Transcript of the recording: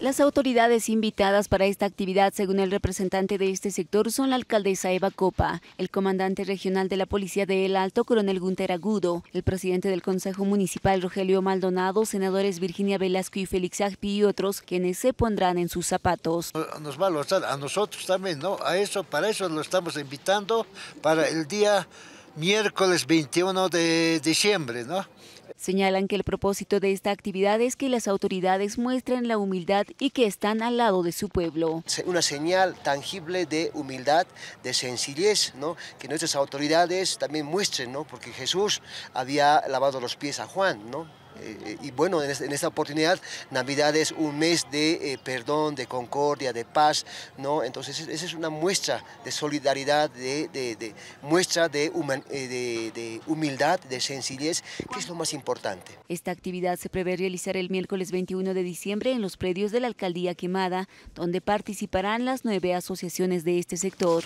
Las autoridades invitadas para esta actividad, según el representante de este sector, son la alcaldesa Eva Copa, el comandante regional de la Policía de El Alto, coronel Gunter Agudo, el presidente del Consejo Municipal, Rogelio Maldonado, senadores Virginia Velasco y Félix Agpi y otros, quienes se pondrán en sus zapatos. Nos va a, a nosotros también, ¿no? A eso, para eso lo estamos invitando, para el día miércoles 21 de diciembre, ¿no? Señalan que el propósito de esta actividad es que las autoridades muestren la humildad y que están al lado de su pueblo. Una señal tangible de humildad, de sencillez, ¿no? que nuestras autoridades también muestren, ¿no? porque Jesús había lavado los pies a Juan. ¿no? Eh, y bueno, en, esta oportunidad, Navidad es un mes de eh, perdón, de concordia, de paz, ¿no? Entonces, esa es una muestra de solidaridad, de, muestra eh, de, de, humildad, de sencillez, que es lo más importante. Esta actividad se prevé realizar el miércoles 21 de diciembre en los predios de la Alcaldía Quemada, donde participarán las nueve asociaciones de este sector.